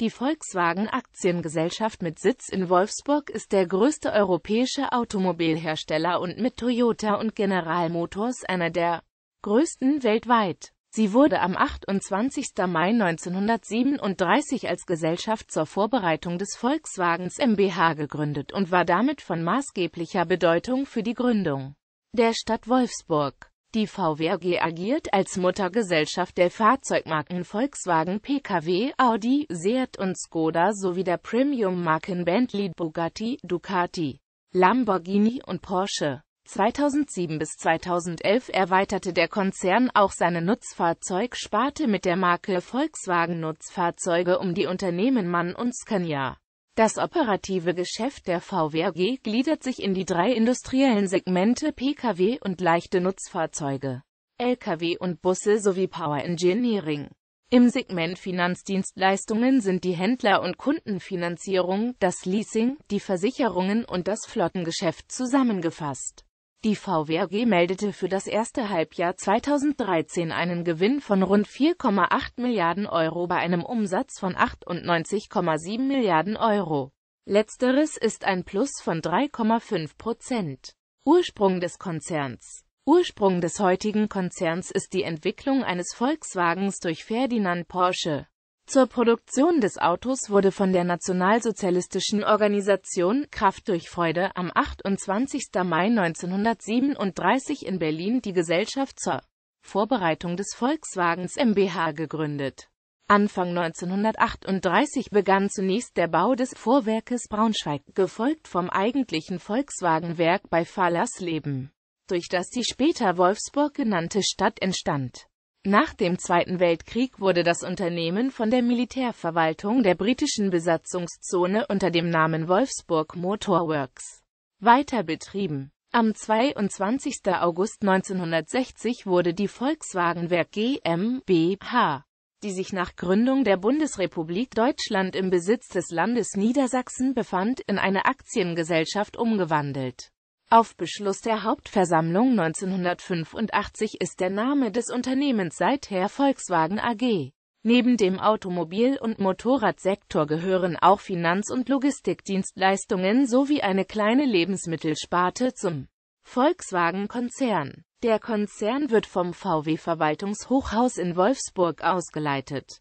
Die Volkswagen Aktiengesellschaft mit Sitz in Wolfsburg ist der größte europäische Automobilhersteller und mit Toyota und General Motors einer der größten weltweit. Sie wurde am 28. Mai 1937 als Gesellschaft zur Vorbereitung des Volkswagens MBH gegründet und war damit von maßgeblicher Bedeutung für die Gründung der Stadt Wolfsburg. Die VWG agiert als Muttergesellschaft der Fahrzeugmarken Volkswagen Pkw, Audi, Seat und Skoda sowie der Premium-Marken Bentley, Bugatti, Ducati, Lamborghini und Porsche. 2007 bis 2011 erweiterte der Konzern auch seine Nutzfahrzeugsparte mit der Marke Volkswagen Nutzfahrzeuge um die Unternehmen Mann und Scania. Das operative Geschäft der VWG gliedert sich in die drei industriellen Segmente Pkw und leichte Nutzfahrzeuge, Lkw und Busse sowie Power Engineering. Im Segment Finanzdienstleistungen sind die Händler- und Kundenfinanzierung, das Leasing, die Versicherungen und das Flottengeschäft zusammengefasst die VWAG meldete für das erste Halbjahr 2013 einen Gewinn von rund 4,8 Milliarden Euro bei einem Umsatz von 98,7 Milliarden Euro. Letzteres ist ein Plus von 3,5 Prozent. Ursprung des Konzerns Ursprung des heutigen Konzerns ist die Entwicklung eines Volkswagens durch Ferdinand Porsche. Zur Produktion des Autos wurde von der nationalsozialistischen Organisation Kraft durch Freude am 28. Mai 1937 in Berlin die Gesellschaft zur Vorbereitung des Volkswagens MBH gegründet. Anfang 1938 begann zunächst der Bau des Vorwerkes Braunschweig, gefolgt vom eigentlichen Volkswagenwerk bei Fallersleben, durch das die später Wolfsburg genannte Stadt entstand nach dem Zweiten Weltkrieg wurde das Unternehmen von der Militärverwaltung der britischen Besatzungszone unter dem Namen Wolfsburg Motorworks weiter betrieben. Am 22. August 1960 wurde die Volkswagenwerk GmbH, die sich nach Gründung der Bundesrepublik Deutschland im Besitz des Landes Niedersachsen befand, in eine Aktiengesellschaft umgewandelt auf Beschluss der Hauptversammlung 1985 ist der Name des Unternehmens seither Volkswagen AG. Neben dem Automobil- und Motorradsektor gehören auch Finanz- und Logistikdienstleistungen sowie eine kleine Lebensmittelsparte zum Volkswagen-Konzern. Der Konzern wird vom VW-Verwaltungshochhaus in Wolfsburg ausgeleitet